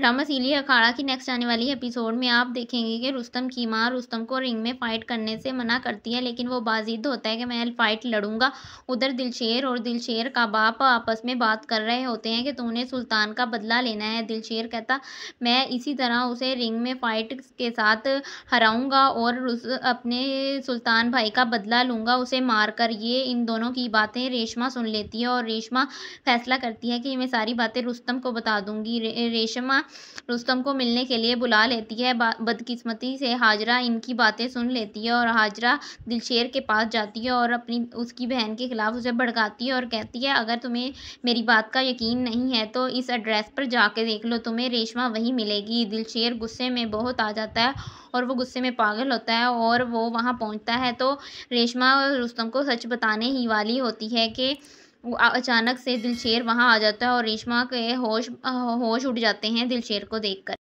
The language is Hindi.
ड्रामा सीली अखाड़ा की नेक्स्ट आने वाली एपिसोड में आप देखेंगे कि रुस्तम की माँ रुस्तम को रिंग में फ़ाइट करने से मना करती है लेकिन वो बाजिद होता है कि मैं फ़ाइट लड़ूंगा उधर दिलशेर और दिलशेर का बाप आपस में बात कर रहे होते हैं कि तूने सुल्तान का बदला लेना है दिलशेर कहता मैं इसी तरह उसे रिंग में फ़ाइट के साथ हराऊँगा और अपने सुल्तान भाई का बदला लूँगा उसे मार कर ये इन दोनों की बातें रेशमा सुन लेती है और रेशमा फैसला करती है कि मैं सारी बातें रुस्तम को बता दूँगी रेशमा रुस्तम को मिलने के लिए बुला लेती है बदकिस्मती से हाजरा इनकी बातें सुन लेती है और हाजरा दिलशेर के पास जाती है और अपनी उसकी बहन के ख़िलाफ़ उसे भड़काती है और कहती है अगर तुम्हें मेरी बात का यकीन नहीं है तो इस एड्रेस पर जाके देख लो तुम्हें रेशमा वहीं मिलेगी दिलशेर गुस्से में बहुत आ जाता है और वो गुस्से में पागल होता है और वो वहाँ पहुँचता है तो रेशमा रुस्तम को सच बताने ही वाली होती है कि अचानक से दिलशेर वहाँ आ जाता है और रेशमा के होश होश उड़ जाते हैं दिलशेर को देखकर